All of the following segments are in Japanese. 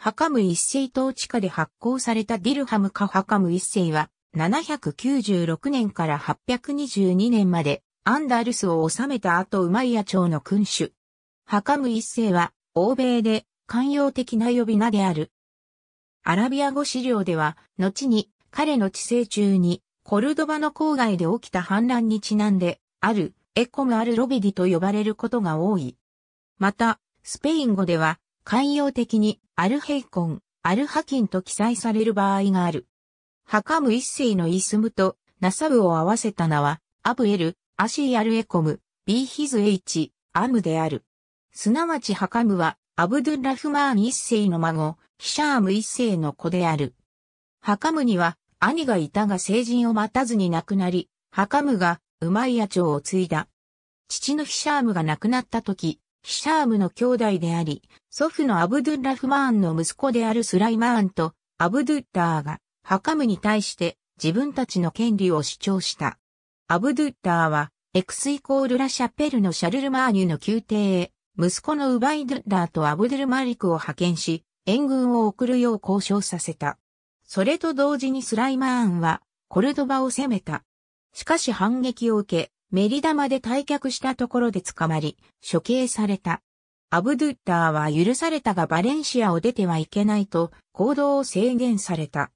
ハカム一世統治下で発行されたディルハムかハカム一世は、796年から822年まで、アンダルスを治めた後ウマイヤ朝の君主。ハカム一世は、欧米で、寛容的な呼び名である。アラビア語資料では、後に、彼の治世中に、コルドバの郊外で起きた反乱にちなんで、ある、エコムアルロビディと呼ばれることが多い。また、スペイン語では、慣用的にアルヘイコン、アルハキンと記載される場合がある。ハカム一世のイスムとナサブを合わせた名は、アブエル、アシーアルエコム、ビーヒズエイチ、アムである。すなわちハカムは、アブドゥラフマーン一世の孫、ヒシャーム一世の子である。ハカムには、兄がいたが成人を待たずに亡くなり、ハカムが、ウマイヤ朝を継いだ。父のヒシャームが亡くなった時、ヒシャームの兄弟であり、祖父のアブドゥッラフマーンの息子であるスライマーンとアブドゥッダーがハカムに対して自分たちの権利を主張した。アブドゥッダーは、エクスイコールラシャペルのシャルルマーニュの宮廷へ、息子のウバイドゥッダーとアブドゥルマリクを派遣し、援軍を送るよう交渉させた。それと同時にスライマーンは、コルドバを攻めた。しかし反撃を受け、メリダまで退却したところで捕まり、処刑された。アブドゥッターは許されたがバレンシアを出てはいけないと行動を制限された。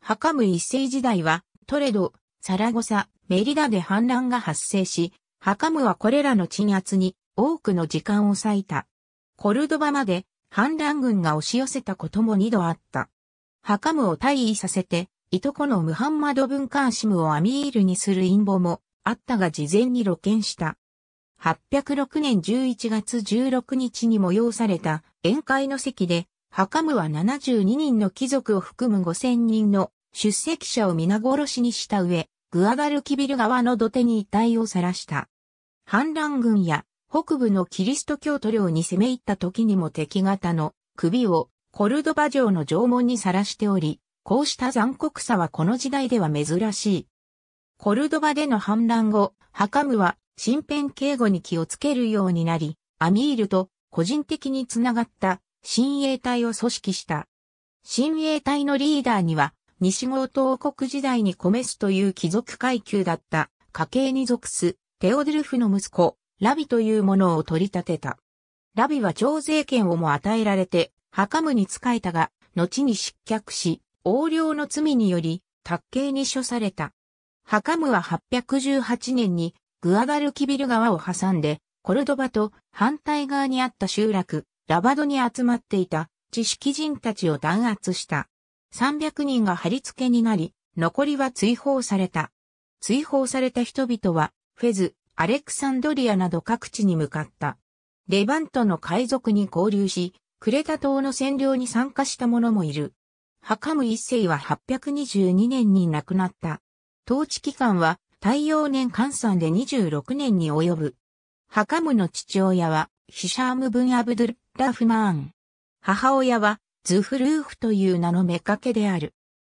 ハカム一世時代はトレド、サラゴサ、メリダで反乱が発生し、ハカムはこれらの鎮圧に多くの時間を割いた。コルドバまで反乱軍が押し寄せたことも二度あった。ハカムを退位させて、いとこのムハンマド・ブンカーシムをアミールにする陰謀もあったが事前に露見した。806年11月16日に催された宴会の席で、ハカムは72人の貴族を含む5000人の出席者を皆殺しにした上、グアダルキビル川の土手に遺体を晒した。反乱軍や北部のキリスト教徒領に攻め入った時にも敵方の首をコルドバ城の城門に晒しており、こうした残酷さはこの時代では珍しい。コルドバでの反乱後、ハカムは身辺警護に気をつけるようになり、アミールと個人的につながった親衛隊を組織した。親衛隊のリーダーには、西豪東国時代にコメスという貴族階級だった家系に属すテオドルフの息子、ラビというものを取り立てた。ラビは徴税権をも与えられて、ハカムに仕えたが、後に失脚し、横領の罪により、卓刑に処された。ハカムは818年にグアダルキビル川を挟んで、コルドバと反対側にあった集落、ラバドに集まっていた知識人たちを弾圧した。300人が張り付けになり、残りは追放された。追放された人々は、フェズ、アレクサンドリアなど各地に向かった。レバントの海賊に交流し、クレタ島の占領に参加した者もいる。ハカム一世は822年に亡くなった。統治期間は太陽年換算で26年に及ぶ。ハカムの父親はヒシャーム・ブン・アブドゥル・ラフマーン。母親はズフルーフという名の目かけである。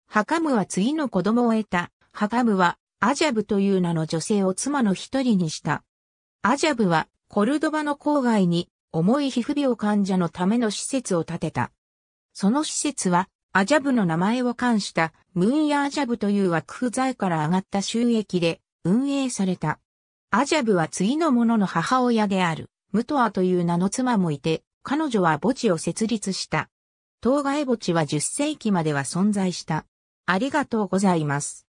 ハカムは次の子供を得た。ハカムはアジャブという名の女性を妻の一人にした。アジャブはコルドバの郊外に重い皮膚病患者のための施設を建てた。その施設はアジャブの名前を冠したムーンヤアジャブという枠不在から上がった収益で運営された。アジャブは次の者の母親である、ムトアという名の妻もいて、彼女は墓地を設立した。当該墓地は10世紀までは存在した。ありがとうございます。